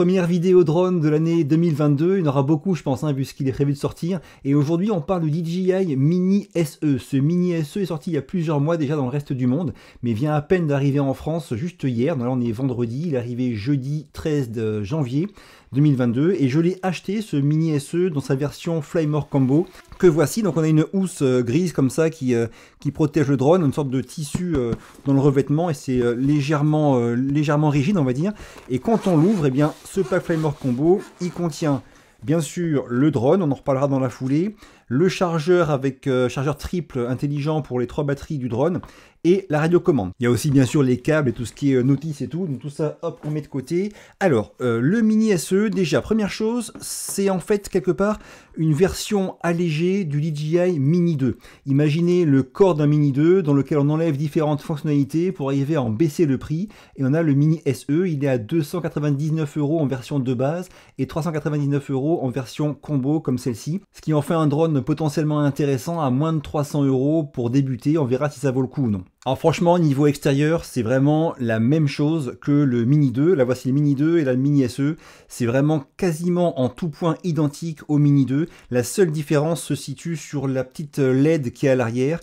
première vidéo drone de l'année 2022. Il y en aura beaucoup, je pense, hein, vu ce qu'il est prévu de sortir. Et aujourd'hui, on parle du DJI Mini SE. Ce Mini SE est sorti il y a plusieurs mois déjà dans le reste du monde, mais vient à peine d'arriver en France juste hier. là, on est vendredi. Il est arrivé jeudi 13 janvier. 2022 et je l'ai acheté ce mini SE dans sa version Flymore Combo que voici. Donc on a une housse euh, grise comme ça qui, euh, qui protège le drone, une sorte de tissu euh, dans le revêtement et c'est légèrement, légèrement rigide on va dire. Et quand on l'ouvre, et eh bien ce pack Flymore Combo, il contient bien sûr le drone, on en reparlera dans la foulée, le chargeur avec euh, chargeur triple intelligent pour les trois batteries du drone et la radiocommande. Il y a aussi bien sûr les câbles et tout ce qui est euh, notice et tout, donc tout ça hop on met de côté. Alors euh, le mini SE, déjà première chose, c'est en fait quelque part une version allégée du DJI Mini 2. Imaginez le corps d'un Mini 2 dans lequel on enlève différentes fonctionnalités pour arriver à en baisser le prix et on a le Mini SE, il est à 299 euros en version de base et 399 euros en version combo comme celle-ci, ce qui en fait un drone potentiellement intéressant à moins de 300 euros pour débuter, on verra si ça vaut le coup ou non. Alors franchement, niveau extérieur, c'est vraiment la même chose que le Mini 2. la voici le Mini 2 et la Mini SE. C'est vraiment quasiment en tout point identique au Mini 2. La seule différence se situe sur la petite LED qui est à l'arrière,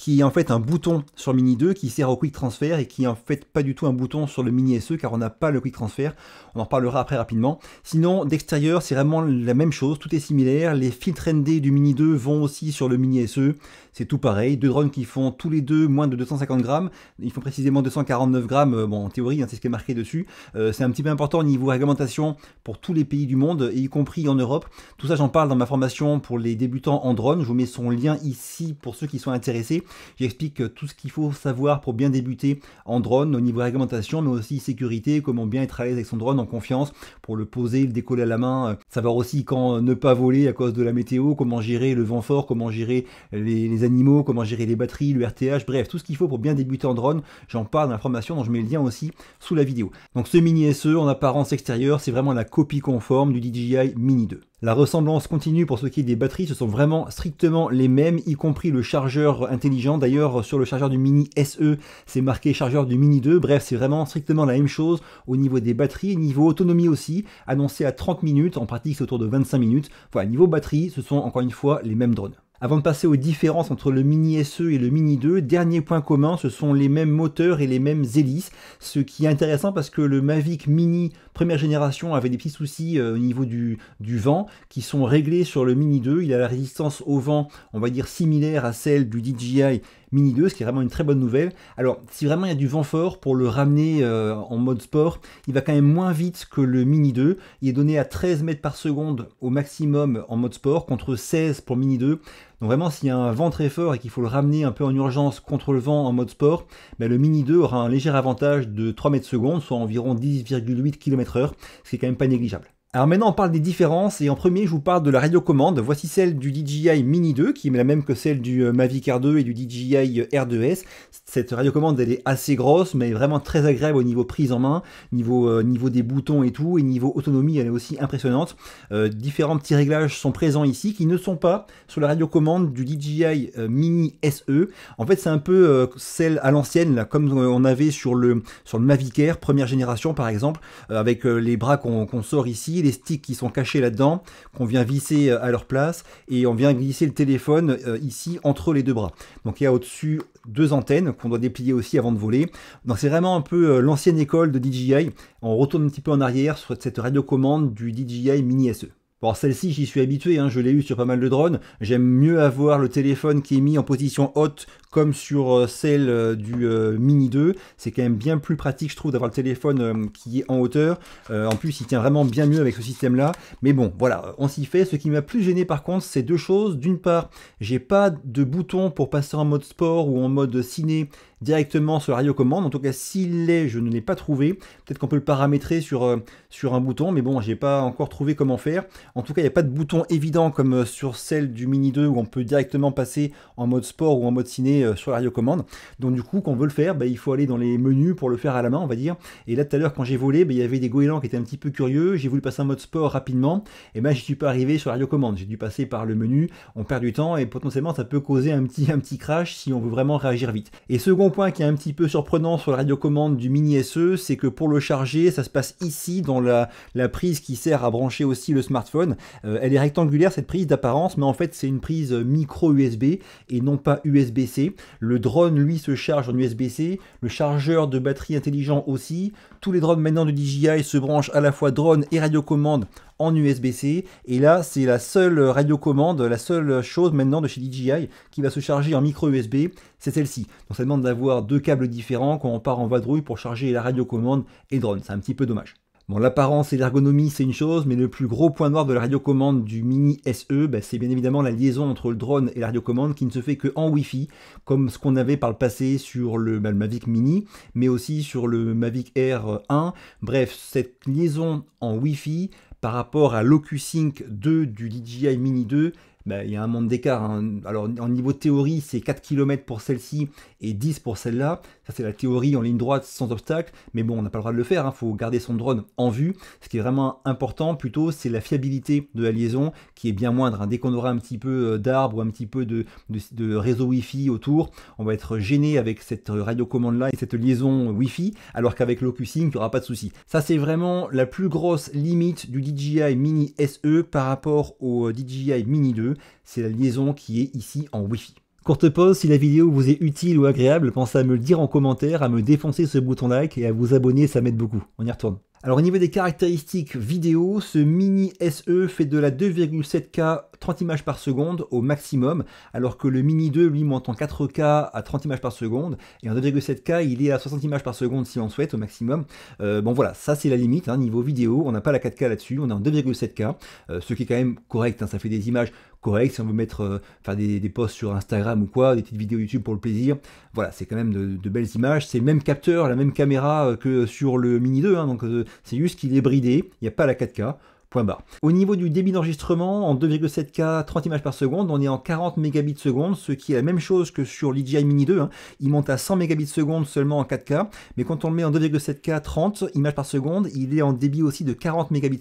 qui est en fait un bouton sur Mini 2 qui sert au Quick Transfer et qui est en fait pas du tout un bouton sur le Mini SE car on n'a pas le Quick Transfer. On en parlera après rapidement. Sinon, d'extérieur, c'est vraiment la même chose, tout est similaire. Les filtres ND du Mini 2 vont aussi sur le Mini SE, c'est tout pareil. Deux drones qui font tous les deux moins de 250 grammes, ils font précisément 249 grammes, bon en théorie, hein, c'est ce qui est marqué dessus. Euh, c'est un petit peu important au niveau réglementation pour tous les pays du monde, y compris en Europe. Tout ça, j'en parle dans ma formation pour les débutants en drone. Je vous mets son lien ici pour ceux qui sont intéressés. J'explique tout ce qu'il faut savoir pour bien débuter en drone au niveau réglementation, mais aussi sécurité, comment bien être à l'aise avec son drone en confiance pour le poser, le décoller à la main, euh, savoir aussi quand ne pas voler à cause de la météo, comment gérer le vent fort, comment gérer les, animaux, comment gérer les batteries, le RTH, bref, tout ce qu'il faut pour bien débuter en drone. J'en parle dans la dont je mets le lien aussi sous la vidéo. Donc ce mini SE en apparence extérieure, c'est vraiment la copie conforme du DJI Mini 2. La ressemblance continue pour ce qui est des batteries, ce sont vraiment strictement les mêmes, y compris le chargeur intelligent. D'ailleurs, sur le chargeur du Mini SE, c'est marqué chargeur du Mini 2. Bref, c'est vraiment strictement la même chose au niveau des batteries, niveau autonomie aussi, annoncé à 30 minutes, en pratique c'est autour de 25 minutes. Voilà, niveau batterie, ce sont encore une fois les mêmes drones. Avant de passer aux différences entre le Mini SE et le Mini 2, dernier point commun, ce sont les mêmes moteurs et les mêmes hélices, ce qui est intéressant parce que le Mavic Mini première génération avait des petits soucis euh, au niveau du, vent qui sont réglés sur le Mini 2. Il a la résistance au vent, on va dire similaire à celle du DJI Mini 2, ce qui est vraiment une très bonne nouvelle. Alors, si vraiment il y a du vent fort pour le ramener euh, en mode sport, il va quand même moins vite que le Mini 2. Il est donné à 13 mètres par seconde au maximum en mode sport contre 16 pour Mini 2. Donc vraiment, s'il y a un vent très fort et qu'il faut le ramener un peu en urgence contre le vent en mode sport, ben, le Mini 2 aura un léger avantage de 3 mètres secondes, soit environ 10,8 km/h, ce qui est quand même pas négligeable. Alors maintenant on parle des différences et en premier je vous parle de la radiocommande. Voici celle du DJI Mini 2 qui est la même que celle du euh, Mavic Air 2 et du DJI euh, R2S. Cette radiocommande elle est assez grosse mais vraiment très agréable au niveau prise en main, niveau, euh, niveau des boutons et tout et niveau autonomie elle est aussi impressionnante. différents petits réglages sont présents ici qui ne sont pas sur la radiocommande du DJI Mini SE. En fait c'est un peu celle à l'ancienne comme on avait sur le, sur le Mavic Air première génération par exemple avec les bras qu'on sort ici les sticks qui sont cachés là-dedans, qu'on vient visser euh, à leur place, et on vient glisser le téléphone euh, ici entre les deux bras. Donc il y a au-dessus deux antennes qu'on doit déplier aussi avant de voler. Donc c'est vraiment un peu euh, l'ancienne école de DJI. On retourne un petit peu en arrière sur cette radiocommande du DJI Mini SE. Bon, celle-ci, j'y suis habitué, hein, je l'ai eu sur pas mal de drones. J'aime mieux avoir le téléphone qui est mis en position haute, comme sur euh, celle euh, du euh, Mini 2. C'est quand même bien plus pratique, je trouve, d'avoir le téléphone qui est en hauteur. en plus, il tient vraiment bien mieux avec ce système-là. Mais bon, voilà, on s'y fait. Ce qui m'a plus gêné, par contre, c'est deux choses. D'une part, j'ai pas de bouton pour passer en mode sport ou en mode ciné directement sur Radio Commande. En tout cas, s'il l'est, je ne l'ai pas trouvé. Peut-être qu'on peut le paramétrer sur, euh, sur un bouton, mais bon, j'ai pas encore trouvé comment faire. En tout cas, il n'y a pas de bouton évident comme euh, sur celle du Mini 2 où on peut directement passer en mode sport ou en mode ciné euh, sur la Radio Commande. Donc du coup, quand on veut le faire, bah, il faut aller dans les menus pour le faire à la main, on va dire. Et là, tout à l'heure, quand j'ai volé, bah, il y avait des goélands qui étaient un petit peu curieux. J'ai voulu passer en mode sport rapidement. Et ben, bah, je je suis pas arrivé sur la Radio Commande. J'ai dû passer par le menu. On perd du temps et potentiellement, ça peut causer un petit, un petit crash si on veut vraiment réagir vite. Et second point qui est un petit peu surprenant sur la radiocommande du Mini SE, c'est que pour le charger, ça se passe ici dans la, prise qui sert à brancher aussi le smartphone. Euh, elle est rectangulaire cette prise d'apparence, mais en fait c'est une prise micro USB et non pas USB-C. Le drone lui se charge en USB-C, le chargeur de batterie intelligent aussi. Tous les drones maintenant de DJI se branchent à la fois drone et radiocommande en USB-C. Et là, c'est la seule radiocommande, la seule chose maintenant de chez DJI qui va se charger en micro USB, c'est celle-ci. Donc ça demande d'avoir deux câbles différents quand on part en vadrouille pour charger la radiocommande et drone. C'est un petit peu dommage. Bon, l'apparence et l'ergonomie, c'est une chose, mais le plus gros point noir de la radiocommande du Mini SE, ben, c'est bien évidemment la liaison entre le drone et la radiocommande qui ne se fait que en Wi-Fi, comme ce qu'on avait par le passé sur le, ben, le, Mavic Mini, mais aussi sur le Mavic Air 1. Bref, cette liaison en Wi-Fi par rapport à l'OcuSync 2 du DJI Mini 2 ben, il y a un monde d'écart. Hein. Alors, en niveau théorie, c'est 4 km pour celle-ci et 10 pour celle-là. Ça, c'est la théorie en ligne droite sans obstacle. Mais bon, on n'a pas le droit de le faire. Il hein. faut garder son drone en vue. Ce qui est vraiment important, plutôt, c'est la fiabilité de la liaison qui est bien moindre. Hein. Dès qu'on aura un petit peu euh, d'arbres ou un petit peu de, réseau wifi autour, on va être gêné avec cette radiocommande-là et cette liaison wifi, Alors qu'avec l'OcuSync, il n'y aura pas de souci. Ça, c'est vraiment la plus grosse limite du DJI Mini SE par rapport au euh, DJI Mini 2 c'est la liaison qui est ici en Wi-Fi. Courte pause, si la vidéo vous est utile ou agréable, pensez à me le dire en commentaire, à me défoncer ce bouton like et à vous abonner, ça m'aide beaucoup. On y retourne. Alors au niveau des caractéristiques vidéo, ce mini SE fait de la 2,7K 30 images par seconde au maximum, alors que le mini 2 lui monte en 4K à 30 images par seconde, et en 2,7K il est à 60 images par seconde si on souhaite au maximum. Euh, bon voilà, ça c'est la limite, hein, niveau vidéo, on n'a pas la 4K là-dessus, on est en 2,7K, euh, ce qui est quand même correct, hein, ça fait des images correct. Si on veut mettre, euh, faire des, posts sur Instagram ou quoi, des petites vidéos YouTube pour le plaisir, voilà, c'est quand même de, belles images. C'est le même capteur, la même caméra euh, que sur le Mini 2, hein, donc euh, c'est juste qu'il est bridé, il n'y a pas la 4K. Au niveau du débit d'enregistrement, en 2,7K, 30 images par seconde, on est en 40 mégabits seconde, ce qui est la même chose que sur l'IGI Mini 2. Hein. Il monte à 100 mégabits seconde seulement en 4K, mais quand on le met en 2,7K, 30 images par seconde, il est en débit aussi de 40 mégabits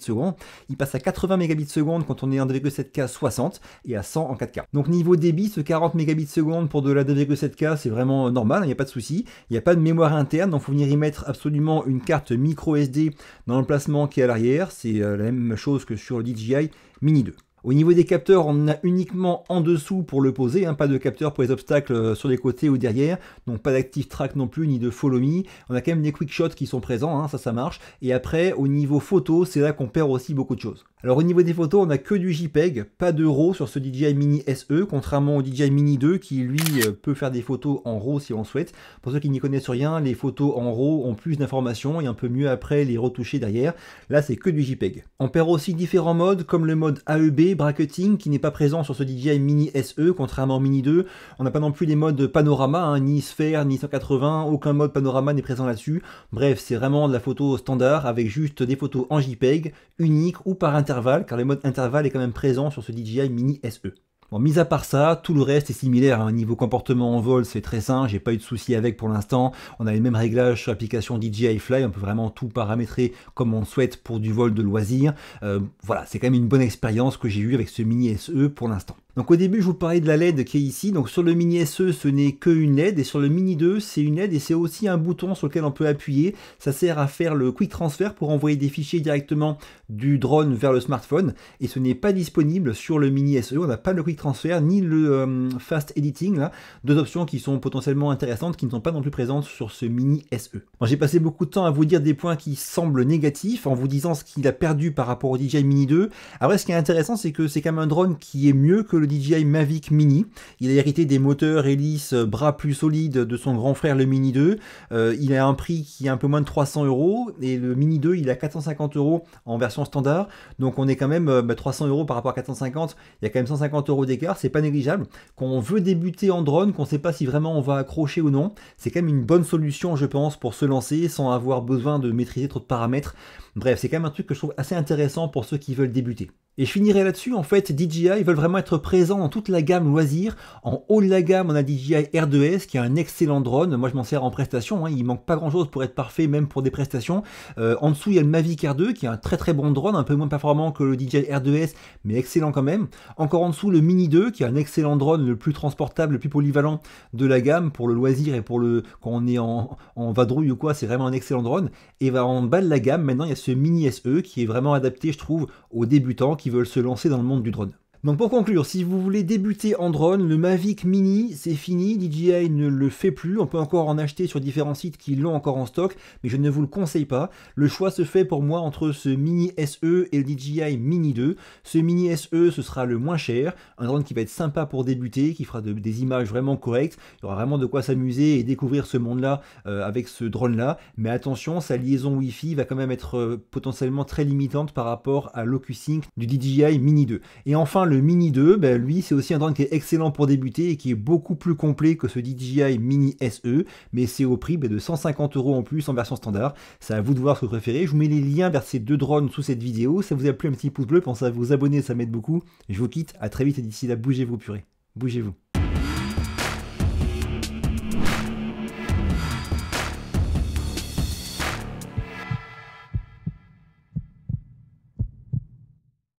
Il passe à 80 mégabits seconde quand on est en 2,7K 60 et à 100 en 4K. Donc niveau débit, ce 40 mégabits seconde pour de la 2,7K, c'est vraiment normal, il hein, n'y a pas de souci. Il n'y a pas de mémoire interne, donc il faut venir y mettre absolument une carte micro SD dans l'emplacement qui est à l'arrière. C'est euh, la même chose que sur le DJI Mini 2. Au niveau des capteurs, on a uniquement en dessous pour le poser, hein, pas de capteur pour les obstacles euh, sur les côtés ou derrière, donc pas d'active track non plus, ni de follow me. On a quand même des quick shots qui sont présents, hein, ça ça marche. Et après, au niveau photo, c'est là qu'on perd aussi beaucoup de choses. Alors au niveau des photos, on a que du JPEG, pas de RAW sur ce DJI Mini SE, contrairement au DJI Mini 2 qui lui euh, peut faire des photos en RAW si on souhaite. Pour ceux qui n'y connaissent rien, les photos en RAW ont plus d'informations et un peu mieux après les retoucher derrière. Là c'est que du JPEG. On perd aussi différents modes comme le mode AEB bracketing qui n'est pas présent sur ce DJI Mini SE, contrairement au Mini 2. On n'a pas non plus les modes panorama, hein, ni sphère, ni 180, aucun mode panorama n'est présent là-dessus. Bref, c'est vraiment de la photo standard avec juste des photos en JPEG, uniques ou par intervalle, car le mode intervalle est quand même présent sur ce DJI Mini SE. Bon, mis à part ça, tout le reste est similaire. un hein. Niveau comportement en vol, c'est très sain, j'ai pas eu de soucis avec pour l'instant. On a les mêmes réglages sur l'application DJI Fly, on peut vraiment tout paramétrer comme on souhaite pour du vol de loisir, euh, voilà, c'est quand même une bonne expérience que j'ai eue avec ce mini SE pour l'instant. Donc au début, je vous parlais de la LED qui est ici. Donc sur le Mini SE, ce n'est qu'une LED. Et sur le Mini 2, c'est une LED et c'est aussi un bouton sur lequel on peut appuyer. Ça sert à faire le quick transfer pour envoyer des fichiers directement du drone vers le smartphone. Et ce n'est pas disponible sur le Mini SE. On n'a pas le quick transfer ni le euh, fast editing. Là. Deux options qui sont potentiellement intéressantes, qui ne sont pas non plus présentes sur ce Mini SE. J'ai passé beaucoup de temps à vous dire des points qui semblent négatifs en vous disant ce qu'il a perdu par rapport au DJI Mini 2. Après, ce qui est intéressant, c'est que c'est quand même un drone qui est mieux que le DJI Mavic Mini. Il a hérité des moteurs hélices euh, bras plus solides de son grand frère le Mini 2. Euh, il a un prix qui est un peu moins de 300 euros et le Mini 2 il a 450 euros en version standard. Donc on est quand même 300 euh, bah, euros par rapport à 450. Il y a quand même 150 euros d'écart, c'est pas négligeable. Quand on veut débuter en drone, qu'on sait pas si vraiment on va accrocher ou non, c'est quand même une bonne solution je pense pour se lancer sans avoir besoin de maîtriser trop de paramètres. Bref, c'est quand même un truc que je trouve assez intéressant pour ceux qui veulent débuter. Et je finirai là-dessus, en fait, DJI, veulent vraiment être présent dans toute la gamme loisirs. En haut de la gamme, on a DJI R2S qui est un excellent drone. Moi, je m'en sers en prestation. Hein. Il manque pas grand chose pour être parfait, même pour des prestations. Euh, en dessous, il y a le Mavic R2 qui est un très très bon drone, un peu moins performant que le DJI R2S, mais excellent quand même. Encore en dessous, le Mini 2 qui est un excellent drone, le plus transportable, le plus polyvalent de la gamme pour le loisir et pour le quand on est en, vadrouille ou quoi. C'est vraiment un excellent drone. Et va en bas de la gamme, maintenant, il y a ce Mini SE qui est vraiment adapté, je trouve, aux débutants qui veulent se lancer dans le monde du drone. Donc pour conclure, si vous voulez débuter en drone, le Mavic Mini, c'est fini, DJI ne le fait plus, on peut encore en acheter sur différents sites qui l'ont encore en stock, mais je ne vous le conseille pas. Le choix se fait pour moi entre ce Mini SE et le DJI Mini 2. Ce Mini SE, ce sera le moins cher, un drone qui va être sympa pour débuter, qui fera des images vraiment correctes, il y aura vraiment de quoi s'amuser et découvrir ce monde-là euh, avec ce drone-là, mais attention, sa liaison Wi-Fi va quand même être euh, potentiellement très limitante par rapport à l'OcuSync du DJI Mini 2. Et enfin, le Mini 2, ben, lui, c'est aussi un drone qui est excellent pour débuter et qui est beaucoup plus complet que ce DJI Mini SE, mais c'est au prix ben, de 150 euros en plus en version standard. C'est à vous de voir ce que vous préférez. Je vous mets les liens vers ces deux drones sous cette vidéo. Ça vous a plu, un petit pouce bleu, pensez à vous abonner, ça m'aide beaucoup. Je vous quitte, à très vite et d'ici là, bougez-vous, purée. Bougez-vous.